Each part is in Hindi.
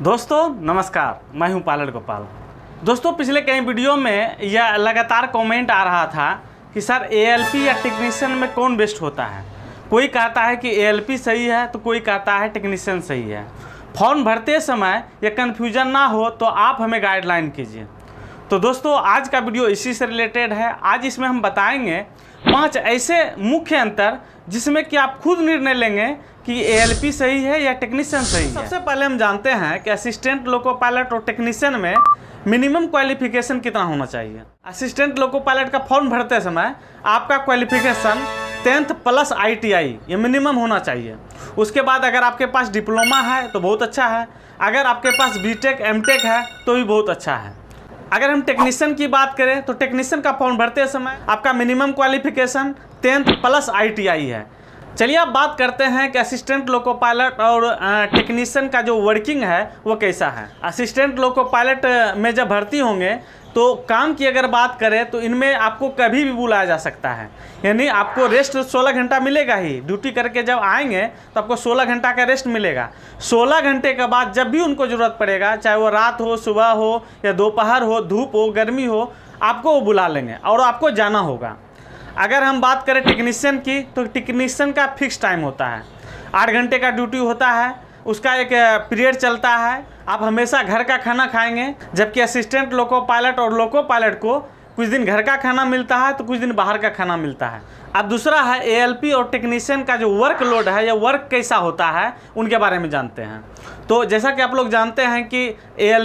दोस्तों नमस्कार मैं हूं पालर गोपाल दोस्तों पिछले कई वीडियो में यह लगातार कमेंट आ रहा था कि सर एएलपी या टेक्नीशियन में कौन बेस्ट होता है कोई कहता है कि एएलपी सही है तो कोई कहता है टेक्नीशियन सही है फॉर्म भरते समय यह कन्फ्यूजन ना हो तो आप हमें गाइडलाइन कीजिए तो दोस्तों आज का वीडियो इसी से रिलेटेड है आज इसमें हम बताएंगे पांच ऐसे मुख्य अंतर जिसमें कि आप खुद निर्णय लेंगे कि ए सही है या टेक्नीशियन सही है सबसे पहले हम जानते हैं कि असिस्टेंट लोको पायलट और टेक्नीशियन में मिनिमम क्वालिफिकेशन कितना होना चाहिए असिस्टेंट लोको पायलट का फॉर्म भरते समय आपका क्वालिफिकेशन टेंथ प्लस आईटीआई ये मिनिमम होना चाहिए उसके बाद अगर आपके पास डिप्लोमा है तो बहुत अच्छा है अगर आपके पास बी टेक है तो भी बहुत अच्छा है अगर हम टेक्नीशियन की बात करें तो टेक्नीशियन का फॉर्म भरते समय आपका minimum qualification tenth plus I है चलिए आप बात करते हैं कि असिस्टेंट लोको पायलट और टेक्नीशियन का जो वर्किंग है वो कैसा है असिस्टेंट लोको पायलट में जब भर्ती होंगे तो काम की अगर बात करें तो इनमें आपको कभी भी बुलाया जा सकता है यानी आपको रेस्ट 16 घंटा मिलेगा ही ड्यूटी करके जब आएंगे तो आपको 16 घंटा का रेस्ट मिलेगा 16 घंटे के बाद जब भी उनको ज़रूरत पड़ेगा चाहे वो रात हो सुबह हो या दोपहर हो धूप हो गर्मी हो आपको वो बुला लेंगे और आपको जाना होगा अगर हम बात करें टेक्नीशियन की तो टेक्नीशियन का फिक्स टाइम होता है आठ घंटे का ड्यूटी होता है उसका एक पीरियड चलता है आप हमेशा घर का खाना खाएंगे जबकि असिस्टेंट लोको पायलट और लोको पायलट को कुछ दिन घर का खाना मिलता है तो कुछ दिन बाहर का खाना मिलता है अब दूसरा है ए और टेक्नीशियन का जो वर्क लोड है या वर्क कैसा होता है उनके बारे में जानते हैं तो जैसा कि आप लोग जानते हैं कि ए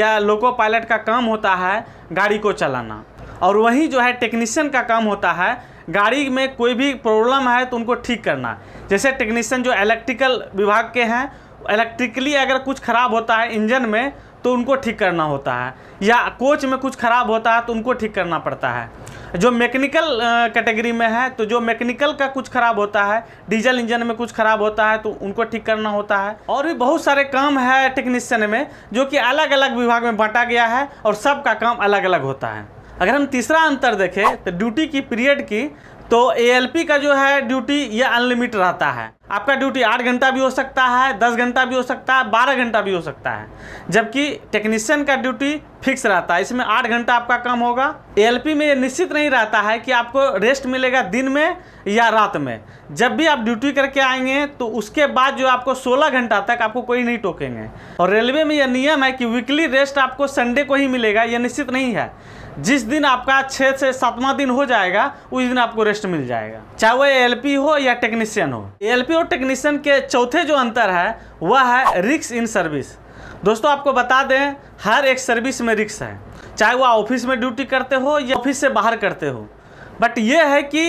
या लोको पायलट का काम होता है गाड़ी को चलाना और वहीं जो है टेक्नीशियन का काम होता है गाड़ी में कोई भी प्रॉब्लम है तो उनको ठीक करना जैसे टेक्नीशियन जो इलेक्ट्रिकल विभाग के हैं इलेक्ट्रिकली अगर कुछ ख़राब होता है इंजन में तो उनको ठीक करना होता है या कोच में कुछ ख़राब होता है तो उनको ठीक करना पड़ता है जो मैकेनिकल कैटेगरी में है तो जो मैकेनिकल का कुछ ख़राब होता है डीजल इंजन में कुछ ख़राब होता है तो उनको ठीक करना होता है और भी बहुत सारे काम है टेक्नीशियन में जो कि अलग अलग विभाग में बांटा गया है और सबका काम अलग अलग होता है अगर हम तीसरा अंतर देखें तो ड्यूटी की पीरियड की तो ए का जो है ड्यूटी ये अनलिमिट रहता है आपका ड्यूटी आठ घंटा भी हो सकता है दस घंटा भी हो सकता है बारह घंटा भी हो सकता है जबकि टेक्नीशियन का ड्यूटी फिक्स रहता है इसमें आठ घंटा आपका काम होगा एलपी में ये निश्चित नहीं रहता है कि आपको रेस्ट मिलेगा दिन में या रात में जब भी आप ड्यूटी करके आएंगे तो उसके बाद जो आपको सोलह घंटा तक आपको कोई नहीं टोकेंगे और रेलवे में यह नियम है कि वीकली रेस्ट आपको संडे को ही मिलेगा यह निश्चित नहीं है जिस दिन आपका छः से सातवां दिन हो जाएगा उस दिन आपको रेस्ट मिल जाएगा चाहे वह एलपी हो या टेक्नीशियन हो एलपी में और टेक्नीशियन के चौथे जो अंतर है वह है रिक्स इन सर्विस दोस्तों आपको बता दें हर एक सर्विस में रिक्स है चाहे वह ऑफिस में ड्यूटी करते हो या ऑफिस से बाहर करते हो बट ये है कि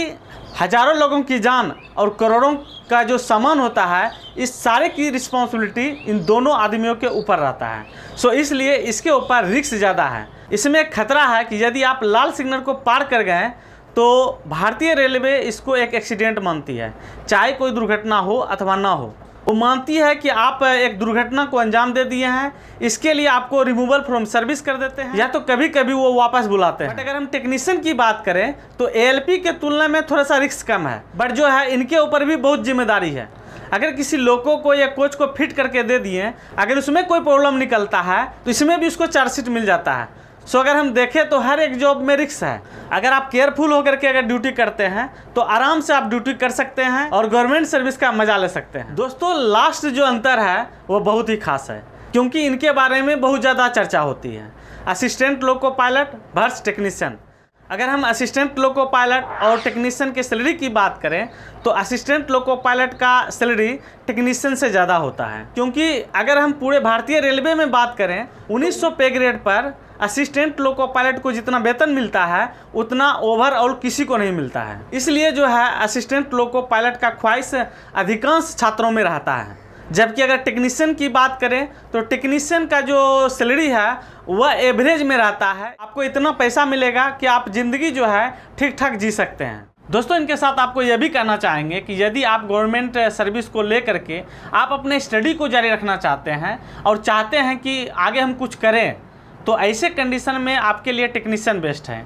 हजारों लोगों की जान और करोड़ों का जो सामान होता है इस सारे की रिस्पॉन्सिबिलिटी इन दोनों आदमियों के ऊपर रहता है सो इसलिए इसके ऊपर रिक्स ज़्यादा है इसमें खतरा है कि यदि आप लाल सिग्नल को पार कर गए तो भारतीय रेलवे इसको एक एक्सीडेंट मानती है चाहे कोई दुर्घटना हो अथवा ना हो वो मानती है कि आप एक दुर्घटना को अंजाम दे दिए हैं इसके लिए आपको रिमूवल फ्रॉम सर्विस कर देते हैं या तो कभी कभी वो वापस बुलाते हैं बट अगर हम टेक्नीशियन की बात करें तो ए के तुलना में थोड़ा सा रिस्क कम है बट जो है इनके ऊपर भी बहुत जिम्मेदारी है अगर किसी लोको को या कोच को फिट करके दे दिए अगर उसमें कोई प्रॉब्लम निकलता है तो इसमें भी उसको चार्जशीट मिल जाता है सो अगर हम देखें तो हर एक जॉब में रिक्स है अगर आप केयरफुल होकर के अगर ड्यूटी करते हैं तो आराम से आप ड्यूटी कर सकते हैं और गवर्नमेंट सर्विस का मजा ले सकते हैं दोस्तों लास्ट जो अंतर है वो बहुत ही खास है क्योंकि इनके बारे में बहुत ज़्यादा चर्चा होती है असिस्टेंट लोको पायलट भर्स टेक्नीशियन अगर हम असिस्टेंट लोको पायलट और टेक्नीशियन की सैलरी की बात करें तो असिस्टेंट लोको पायलट का सैलरी टेक्नीशियन से ज़्यादा होता है क्योंकि अगर हम पूरे भारतीय रेलवे में बात करें 1900 पे ग्रेड पर असिस्टेंट लोको पायलट को जितना वेतन मिलता है उतना ओवरऑल किसी को नहीं मिलता है इसलिए जो है असिस्टेंट लोको पायलट का ख्वाहिश अधिकांश छात्रों में रहता है जबकि अगर टेक्नीशियन की बात करें तो टेक्नीशियन का जो सैलरी है वह एवरेज में रहता है आपको इतना पैसा मिलेगा कि आप ज़िंदगी जो है ठीक ठाक जी सकते हैं दोस्तों इनके साथ आपको यह भी कहना चाहेंगे कि यदि आप गवर्नमेंट सर्विस को ले करके आप अपने स्टडी को जारी रखना चाहते हैं और चाहते हैं कि आगे हम कुछ करें तो ऐसे कंडीशन में आपके लिए टेक्नीशियन बेस्ट है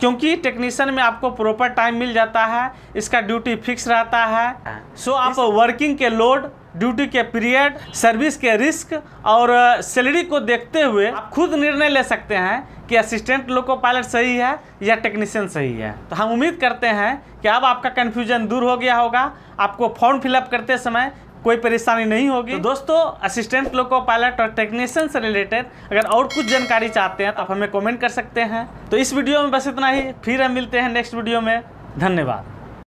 क्योंकि टेक्नीशियन में आपको प्रॉपर टाइम मिल जाता है इसका ड्यूटी फिक्स रहता है सो आप वर्किंग के लोड ड्यूटी के पीरियड सर्विस के रिस्क और सैलरी uh, को देखते हुए आप खुद निर्णय ले सकते हैं कि असिस्टेंट लोको पायलट सही है या टेक्नीशियन सही है तो हम उम्मीद करते हैं कि अब आपका कन्फ्यूजन दूर हो गया होगा आपको फॉर्म फिलअप करते समय कोई परेशानी नहीं होगी तो दोस्तों असिस्टेंट लोको पायलट और टेक्नीशियन से रिलेटेड अगर और कुछ जानकारी चाहते हैं तो आप हमें कमेंट कर सकते हैं तो इस वीडियो में बस इतना ही फिर हम मिलते हैं नेक्स्ट वीडियो में धन्यवाद